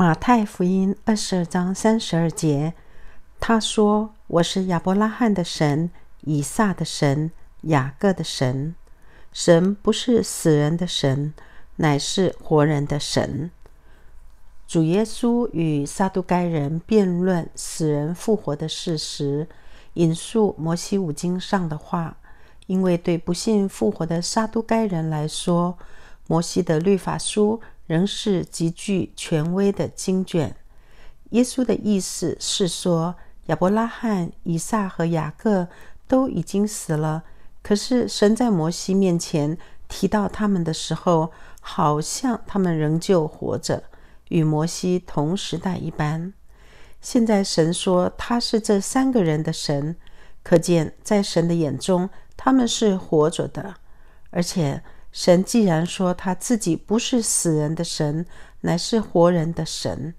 马太福音二十二章三十二节，他说：“我是亚伯拉罕的神，以撒的神，雅各的神。神不是死人的神，乃是活人的神。”主耶稣与撒都该人辩论死人复活的事实，引述摩西五经上的话，因为对不信复活的撒都该人来说，摩西的律法书。仍是极具权威的经卷。耶稣的意思是说，亚伯拉罕、以撒和雅各都已经死了，可是神在摩西面前提到他们的时候，好像他们仍旧活着，与摩西同时代一般。现在神说他是这三个人的神，可见在神的眼中他们是活着的，而且。神既然说他自己不是死人的神，乃是活人的神，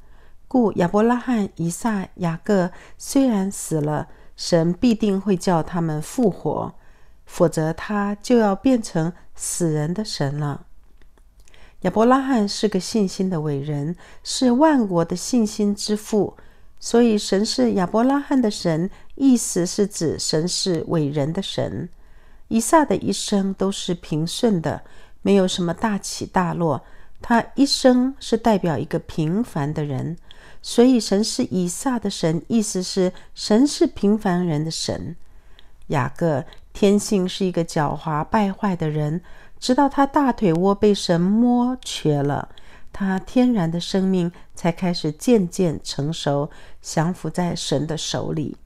故亚伯拉罕、以撒、雅各虽然死了，神必定会叫他们复活，否则他就要变成死人的神了。亚伯拉罕是个信心的伟人，是万国的信心之父，所以神是亚伯拉罕的神，意思是指神是伟人的神。以撒的一生都是平顺的，没有什么大起大落。他一生是代表一个平凡的人，所以神是以撒的神，意思是神是平凡人的神。雅各天性是一个狡猾败坏的人，直到他大腿窝被神摸瘸了，他天然的生命才开始渐渐成熟，降服在神的手里。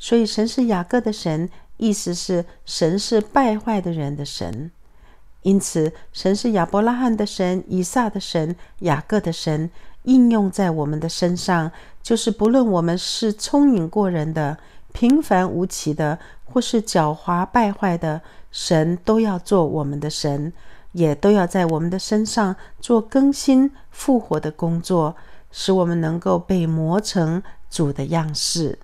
所以神是雅各的神。意思是，神是败坏的人的神，因此，神是亚伯拉罕的神、以撒的神、雅各的神。应用在我们的身上，就是不论我们是聪颖过人的、平凡无奇的，或是狡猾败坏的，神都要做我们的神，也都要在我们的身上做更新、复活的工作，使我们能够被磨成主的样式。